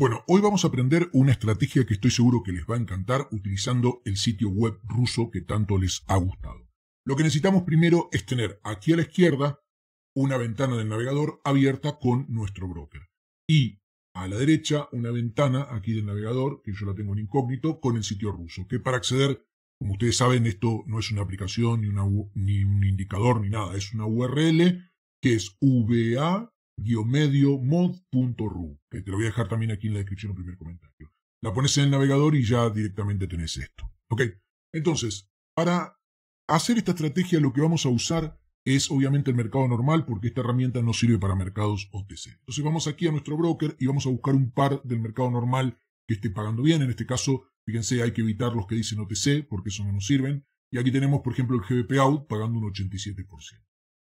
Bueno, hoy vamos a aprender una estrategia que estoy seguro que les va a encantar utilizando el sitio web ruso que tanto les ha gustado. Lo que necesitamos primero es tener aquí a la izquierda una ventana del navegador abierta con nuestro broker y a la derecha una ventana aquí del navegador que yo la tengo en incógnito con el sitio ruso, que para acceder, como ustedes saben, esto no es una aplicación ni, ni un indicador ni nada, es una URL que es va mod.ru, que eh, te lo voy a dejar también aquí en la descripción, o primer comentario. La pones en el navegador y ya directamente tenés esto. ¿Ok? Entonces, para hacer esta estrategia lo que vamos a usar es obviamente el mercado normal porque esta herramienta no sirve para mercados OTC. Entonces vamos aquí a nuestro broker y vamos a buscar un par del mercado normal que esté pagando bien. En este caso, fíjense, hay que evitar los que dicen OTC porque eso no nos sirven. Y aquí tenemos, por ejemplo, el GBP Out pagando un 87%.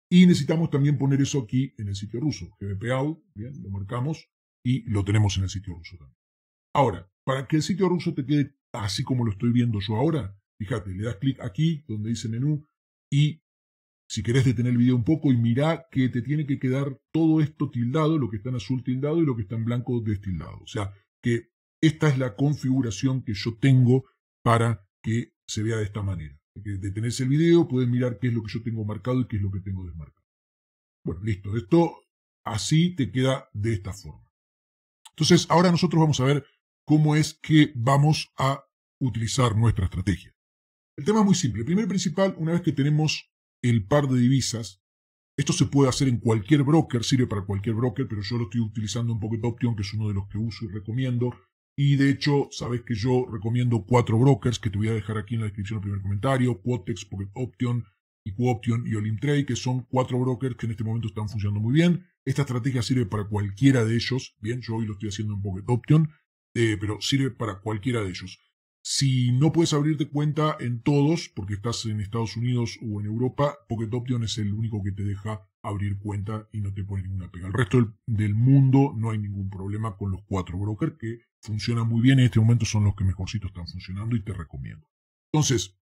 Y necesitamos también poner eso aquí en el sitio ruso. GBPAU, bien, lo marcamos y lo tenemos en el sitio ruso también. Ahora, para que el sitio ruso te quede así como lo estoy viendo yo ahora, fíjate, le das clic aquí donde dice menú y si querés detener el video un poco y mirá que te tiene que quedar todo esto tildado, lo que está en azul tildado y lo que está en blanco destildado. O sea, que esta es la configuración que yo tengo para que se vea de esta manera detenés el video, puedes mirar qué es lo que yo tengo marcado y qué es lo que tengo desmarcado. Bueno, listo. Esto así te queda de esta forma. Entonces, ahora nosotros vamos a ver cómo es que vamos a utilizar nuestra estrategia. El tema es muy simple. El primer principal, una vez que tenemos el par de divisas, esto se puede hacer en cualquier broker, sirve para cualquier broker, pero yo lo estoy utilizando en Pocket Option, que es uno de los que uso y recomiendo, y de hecho, sabes que yo recomiendo cuatro brokers que te voy a dejar aquí en la descripción del primer comentario, Quotex, Pocket Option, y Option y Olimtrade, que son cuatro brokers que en este momento están funcionando muy bien. Esta estrategia sirve para cualquiera de ellos. Bien, yo hoy lo estoy haciendo en Pocket Option, eh, pero sirve para cualquiera de ellos. Si no puedes abrirte cuenta en todos, porque estás en Estados Unidos o en Europa, Pocket Option es el único que te deja abrir cuenta y no te pone ninguna pega. El resto del, mundo no hay ningún problema con los cuatro brokers que funcionan muy bien. En este momento son los que mejorcito están funcionando y te recomiendo. Entonces,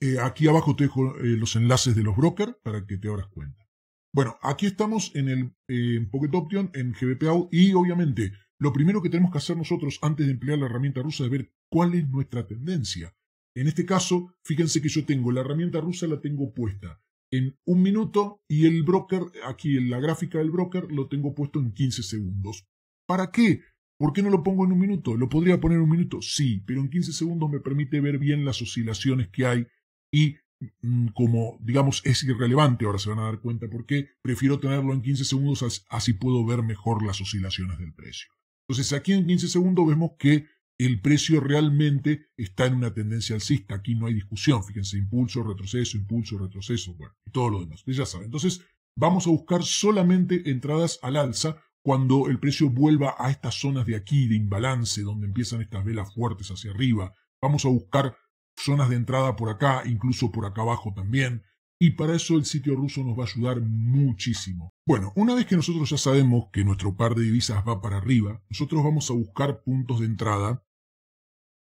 eh, aquí abajo te dejo eh, los enlaces de los brokers para que te abras cuenta. Bueno, aquí estamos en el eh, Pocket Option, en GBP y obviamente lo primero que tenemos que hacer nosotros antes de emplear la herramienta rusa es ver cuál es nuestra tendencia. En este caso, fíjense que yo tengo la herramienta rusa, la tengo puesta en un minuto y el broker, aquí en la gráfica del broker, lo tengo puesto en 15 segundos. ¿Para qué? ¿Por qué no lo pongo en un minuto? ¿Lo podría poner en un minuto? Sí, pero en 15 segundos me permite ver bien las oscilaciones que hay y mm, como digamos es irrelevante, ahora se van a dar cuenta por qué, prefiero tenerlo en 15 segundos, así puedo ver mejor las oscilaciones del precio. Entonces aquí en 15 segundos vemos que el precio realmente está en una tendencia alcista. Aquí no hay discusión. Fíjense, impulso, retroceso, impulso, retroceso, bueno, y todo lo demás. ya Entonces vamos a buscar solamente entradas al alza cuando el precio vuelva a estas zonas de aquí, de imbalance, donde empiezan estas velas fuertes hacia arriba. Vamos a buscar zonas de entrada por acá, incluso por acá abajo también. Y para eso el sitio ruso nos va a ayudar muchísimo. Bueno, una vez que nosotros ya sabemos que nuestro par de divisas va para arriba, nosotros vamos a buscar puntos de entrada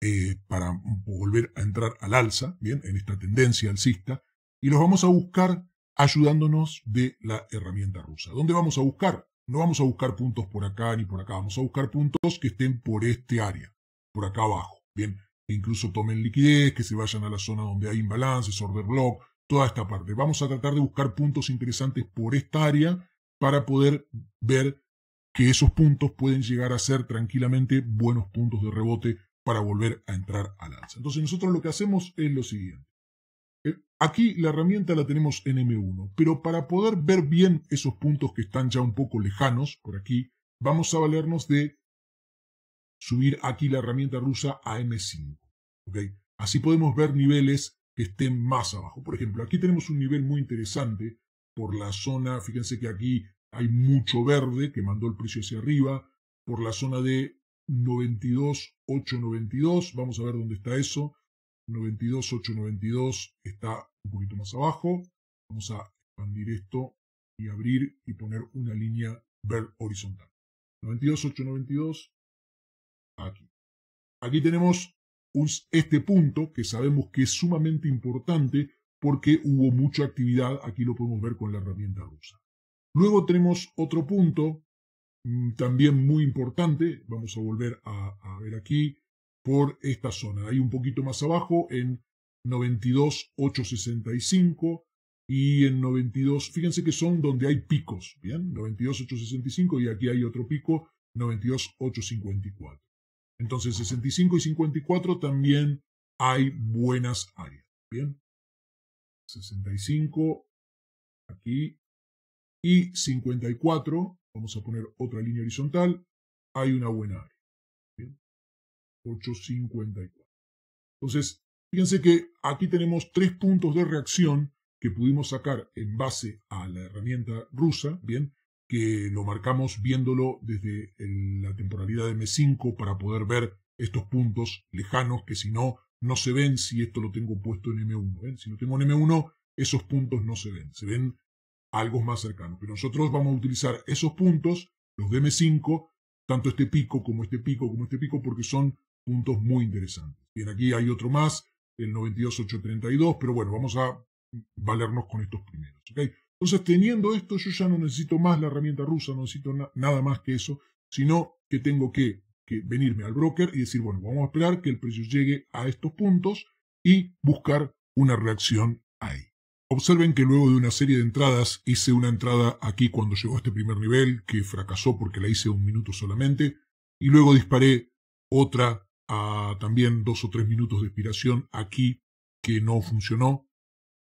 eh, para volver a entrar al alza, bien, en esta tendencia alcista, y los vamos a buscar ayudándonos de la herramienta rusa. ¿Dónde vamos a buscar? No vamos a buscar puntos por acá ni por acá, vamos a buscar puntos que estén por este área, por acá abajo, bien, que incluso tomen liquidez, que se vayan a la zona donde hay imbalances, order block, toda esta parte. Vamos a tratar de buscar puntos interesantes por esta área para poder ver que esos puntos pueden llegar a ser tranquilamente buenos puntos de rebote para volver a entrar al lanza Entonces nosotros lo que hacemos es lo siguiente. Eh, aquí la herramienta la tenemos en M1, pero para poder ver bien esos puntos que están ya un poco lejanos por aquí, vamos a valernos de subir aquí la herramienta rusa a M5. Así podemos ver niveles que estén más abajo. Por ejemplo, aquí tenemos un nivel muy interesante por la zona, fíjense que aquí hay mucho verde que mandó el precio hacia arriba, por la zona de 92.892, vamos a ver dónde está eso, 92.892 está un poquito más abajo, vamos a expandir esto y abrir y poner una línea verde horizontal. 92.892, aquí. Aquí tenemos este punto, que sabemos que es sumamente importante porque hubo mucha actividad, aquí lo podemos ver con la herramienta rusa. Luego tenemos otro punto mm, también muy importante, vamos a volver a, ver aquí, por esta zona. Ahí un poquito más abajo, en 92.865 y en 92, fíjense que son donde hay picos, ¿bien? 92.865 y aquí hay otro pico, 92.854. Entonces 65 y 54 también hay buenas áreas. Bien. 65 aquí y 54, vamos a poner otra línea horizontal, hay una buena área. Bien. 854. Entonces, fíjense que aquí tenemos tres puntos de reacción que pudimos sacar en base a la herramienta rusa, bien, que lo marcamos viéndolo desde la temporalidad de M5 para poder ver estos puntos lejanos que si no, no se ven si esto lo tengo puesto en M1. ¿eh? Si lo tengo en M1, esos puntos no se ven, se ven algo más cercanos. Pero nosotros vamos a utilizar esos puntos, los de M5, tanto este pico como este pico como este pico, porque son puntos muy interesantes. Bien, aquí hay otro más, el 92.832, pero bueno, vamos a valernos con estos primeros. ¿okay? Entonces, teniendo esto, yo ya no necesito más la herramienta rusa, no necesito nada más que eso, sino que tengo que, que venirme al broker y decir, bueno, vamos a esperar que el precio llegue a estos puntos y buscar una reacción ahí. Observen que luego de una serie de entradas hice una entrada aquí cuando llegó a este primer nivel, que fracasó porque la hice un minuto solamente, y luego disparé otra a también dos o tres minutos de expiración aquí, que no funcionó,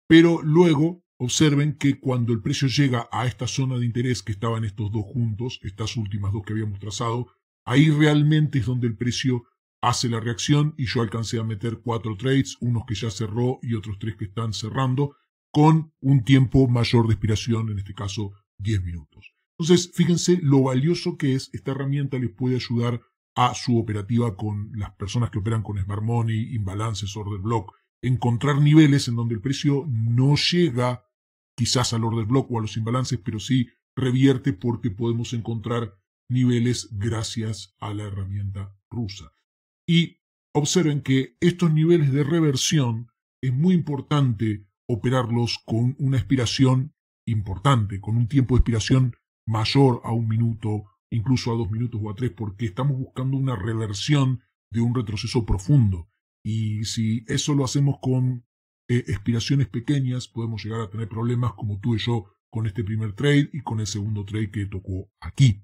pero luego Observen que cuando el precio llega a esta zona de interés que estaban estos dos juntos, estas últimas dos que habíamos trazado, ahí realmente es donde el precio hace la reacción y yo alcancé a meter cuatro trades, unos que ya cerró y otros tres que están cerrando, con un tiempo mayor de expiración, en este caso 10 minutos. Entonces, fíjense lo valioso que es, esta herramienta les puede ayudar a su operativa con las personas que operan con Smart Money, imbalances, order block, encontrar niveles en donde el precio no llega quizás al order block o a los imbalances, pero sí revierte porque podemos encontrar niveles gracias a la herramienta rusa. Y observen que estos niveles de reversión es muy importante operarlos con una expiración importante, con un tiempo de expiración mayor a un minuto, incluso a dos minutos o a tres, porque estamos buscando una reversión de un retroceso profundo. Y si eso lo hacemos con eh, expiraciones pequeñas podemos llegar a tener problemas como tú y yo con este primer trade y con el segundo trade que tocó aquí.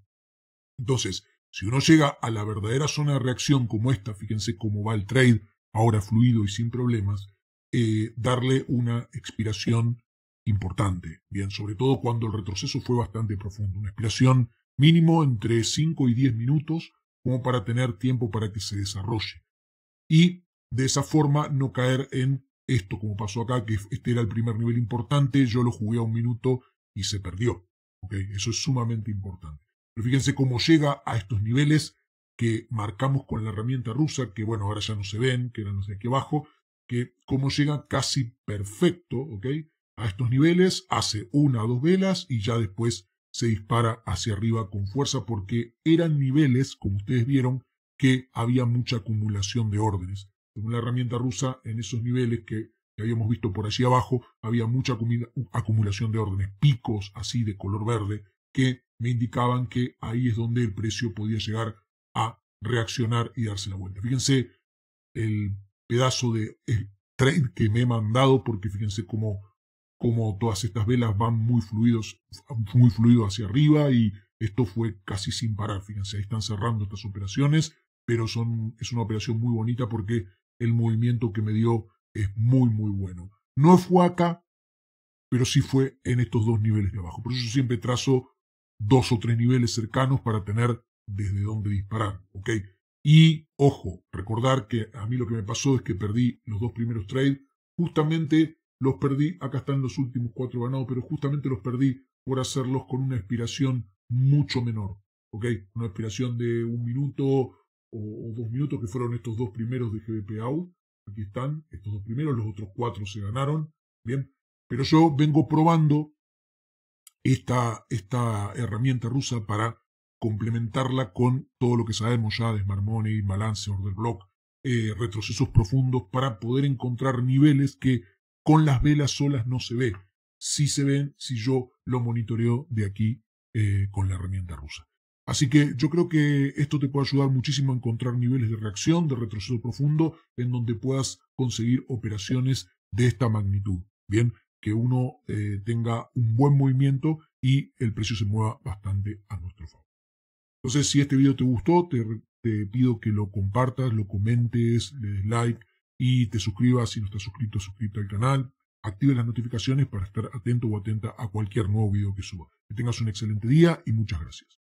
Entonces, si uno llega a la verdadera zona de reacción como esta, fíjense cómo va el trade, ahora fluido y sin problemas, eh, darle una expiración importante. Bien, sobre todo cuando el retroceso fue bastante profundo. Una expiración mínimo entre 5 y 10 minutos, como para tener tiempo para que se desarrolle. Y de esa forma no caer en esto como pasó acá, que este era el primer nivel importante, yo lo jugué a un minuto y se perdió. Eso es sumamente importante. Pero fíjense cómo llega a estos niveles que marcamos con la herramienta rusa, que bueno, ahora ya no se ven, que eran los de aquí abajo, que cómo llega casi perfecto a estos niveles, hace una o dos velas y ya después se dispara hacia arriba con fuerza porque eran niveles, como ustedes vieron, que había mucha acumulación de órdenes la herramienta rusa en esos niveles que habíamos visto por allí abajo, había mucha acumulación de órdenes, picos así de color verde, que me indicaban que ahí es donde el precio podía llegar a reaccionar y darse la vuelta. Fíjense el pedazo de tren que me he mandado, porque fíjense cómo, todas estas velas van muy fluidos, muy fluido hacia arriba y esto fue casi sin parar. Fíjense, ahí están cerrando estas operaciones, pero son, es una operación muy bonita porque el movimiento que me dio es muy, muy bueno. No fue acá, pero sí fue en estos dos niveles de abajo. Por eso siempre trazo dos o tres niveles cercanos para tener desde dónde disparar. ¿ok? Y, ojo, recordar que a mí lo que me pasó es que perdí los dos primeros trades. Justamente los perdí, acá están los últimos cuatro ganados, pero justamente los perdí por hacerlos con una expiración mucho menor. ¿ok? Una expiración de un minuto, o, dos minutos, que fueron estos dos primeros de GBP Aquí están, estos dos primeros, los otros cuatro se ganaron. Bien, pero yo vengo probando esta, esta herramienta rusa para complementarla con todo lo que sabemos ya de Smart Money, balance, order block, eh, retrocesos profundos, para poder encontrar niveles que con las velas solas no se ve. Si se ven si yo lo monitoreo de aquí eh, con la herramienta rusa. Así que yo creo que esto te puede ayudar muchísimo a encontrar niveles de reacción, de retroceso profundo, en donde puedas conseguir operaciones de esta magnitud. Bien, que uno eh, tenga un buen movimiento y el precio se mueva bastante a nuestro favor. Entonces, si este video te gustó, te, pido que lo compartas, lo comentes, le des like y te suscribas si no estás suscrito, suscrito al canal. Active las notificaciones para estar atento o atenta a cualquier nuevo video que suba. Que tengas un excelente día y muchas gracias.